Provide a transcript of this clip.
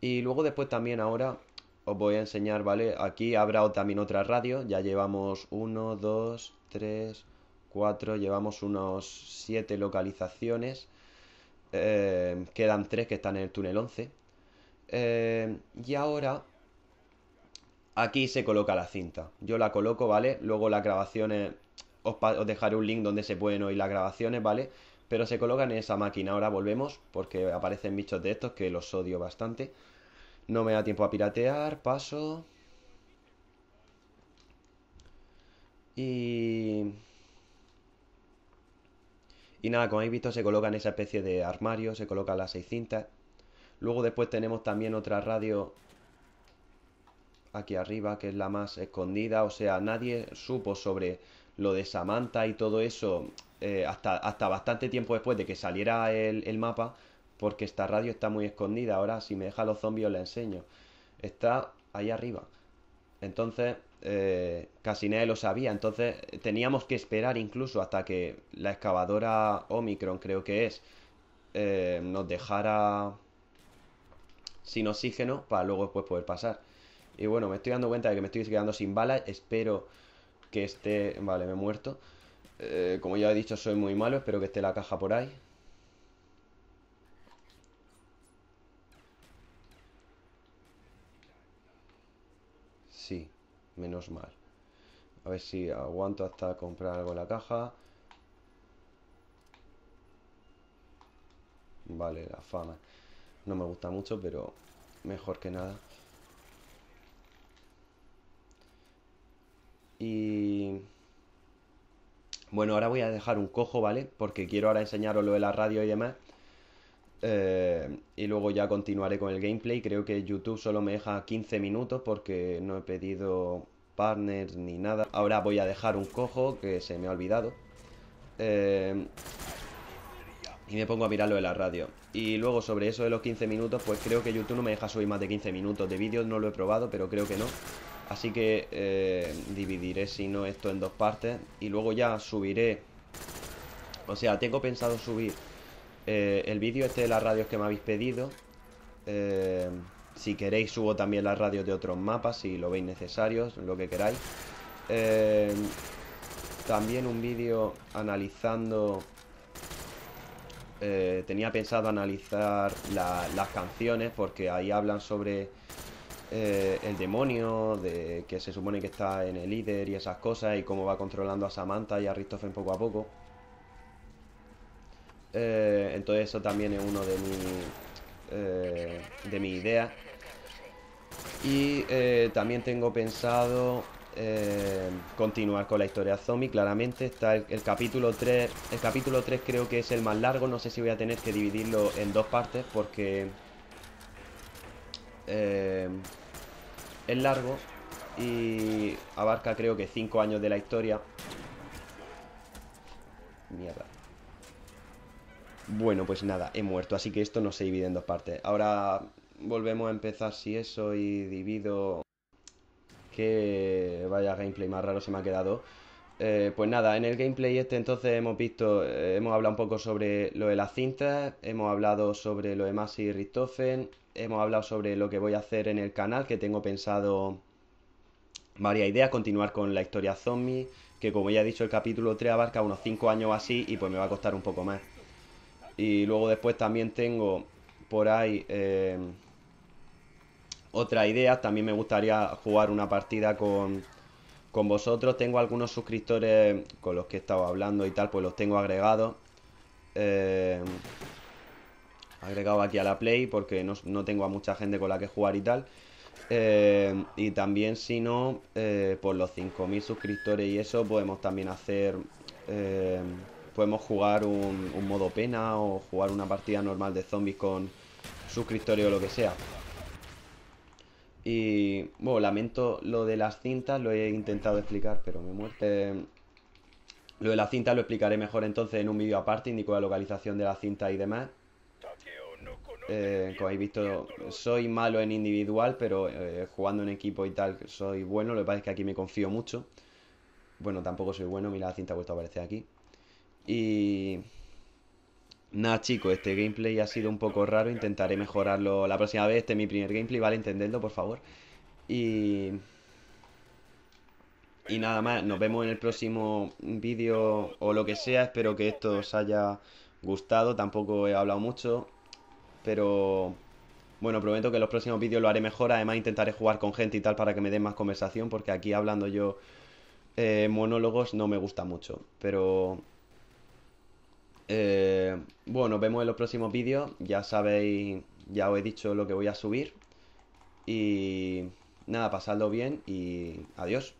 Y luego después también ahora os voy a enseñar, ¿vale? Aquí habrá también otra radio, ya llevamos 1, 2, 3, 4, llevamos unos 7 localizaciones. Eh, quedan 3 que están en el túnel 11. Eh, y ahora aquí se coloca la cinta. Yo la coloco, ¿vale? Luego las grabaciones, os, dejaré un link donde se pueden oír las grabaciones, ¿vale? vale pero se colocan en esa máquina. Ahora volvemos porque aparecen bichos de estos que los odio bastante. No me da tiempo a piratear. Paso. Y... Y nada, como habéis visto se coloca en esa especie de armario, se colocan las seis cintas. Luego después tenemos también otra radio aquí arriba, que es la más escondida. O sea, nadie supo sobre lo de Samantha y todo eso eh, hasta, hasta bastante tiempo después de que saliera el, mapa, porque esta radio está muy escondida. Ahora, si me deja los zombies, os la enseño. Está ahí arriba. Entonces, eh, casi nadie lo sabía. Entonces, teníamos que esperar incluso hasta que la excavadora Omicron, creo que es, eh, nos dejara sin oxígeno para luego después poder pasar. Y bueno, me estoy dando cuenta de que me estoy quedando sin balas. Espero que esté... Vale, me he muerto. Eh, como ya he dicho, soy muy malo. Espero que esté la caja por ahí. Sí, menos mal. A ver si aguanto hasta comprar algo en la caja. Vale, la fama. No me gusta mucho, pero mejor que nada. Y... Bueno, ahora voy a dejar un cojo, ¿vale? Porque quiero ahora enseñaros lo de la radio y demás. Eh, y luego ya continuaré con el gameplay. Creo que YouTube solo me deja 15 minutos porque no he pedido partners ni nada. Ahora voy a dejar un cojo que se me ha olvidado. Eh, y me pongo a mirar lo de la radio. Y luego sobre eso de los 15 minutos, pues creo que YouTube no me deja subir más de 15 minutos de vídeo. No lo he probado, pero creo que no. Así que eh, dividiré, si no, esto en dos partes. Y luego ya subiré. O sea, tengo pensado subir eh, el vídeo este de las radios que me habéis pedido. Eh, si queréis, subo también las radios de otros mapas, si lo veis necesario, lo que queráis. también un vídeo analizando... tenía pensado analizar las canciones porque ahí hablan sobre eh, el demonio, de que se supone que está en el líder y esas cosas, y cómo va controlando a Samantha y a Ristoffen poco a poco. Eh, entonces eso también es uno de mi, eh, de mi idea. Y también tengo pensado continuar con la historia zombie, claramente. Está el, el, capítulo 3, el capítulo 3 creo que es el más largo, no sé si voy a tener que dividirlo en dos partes porque... Eh, es largo y abarca creo que 5 años de la historia. Mierda. Bueno, pues nada, he muerto, así que esto no se divide en dos partes. Ahora volvemos a empezar si eso y divido... Que vaya gameplay más raro se me ha quedado. Eh, pues nada, en el gameplay este entonces hemos visto, eh, hemos hablado un poco sobre lo de las cintas, hemos hablado sobre lo de Masi y Richtofen hemos hablado sobre lo que voy a hacer en el canal, que tengo pensado varias ideas, continuar con la historia zombie, que como ya he dicho el capítulo 3 abarca unos 5 años así y pues me va a costar un poco más. Y luego después también tengo por ahí eh, otra idea, también me gustaría jugar una partida con con vosotros tengo algunos suscriptores con los que he estado hablando y tal, pues los tengo agregados. Eh, agregado aquí a la Play porque no, tengo a mucha gente con la que jugar y tal. Eh, y también si no, eh, por los 5.000 suscriptores y eso podemos también hacer... podemos jugar un, un modo pena o jugar una partida normal de zombies con suscriptores o lo que sea. Y bueno, lamento lo de las cintas, lo he intentado explicar, pero me muerte. Lo de las cintas lo explicaré mejor entonces en un vídeo aparte, indico la localización de la cinta y demás. Eh, como habéis visto, soy malo en individual, pero eh, jugando en equipo y tal, soy bueno. Lo que pasa es que aquí me confío mucho. Bueno, tampoco soy bueno, mira la cinta ha vuelto a aparecer aquí. Y Nada chicos, este gameplay ha sido un poco raro, intentaré mejorarlo la próxima vez, este es mi primer gameplay, vale, entendiendo, por favor. Y... Y nada más, nos vemos en el próximo vídeo o lo que sea, espero que esto os haya gustado, tampoco he hablado mucho, pero... Bueno, prometo que en los próximos vídeos lo haré mejor, además intentaré jugar con gente y tal para que me den más conversación, porque aquí hablando yo eh, monólogos no me gusta mucho, pero... Eh, bueno, nos vemos en los próximos vídeos. Ya sabéis, ya os he dicho lo que voy a subir. Y nada, pasadlo bien y adiós.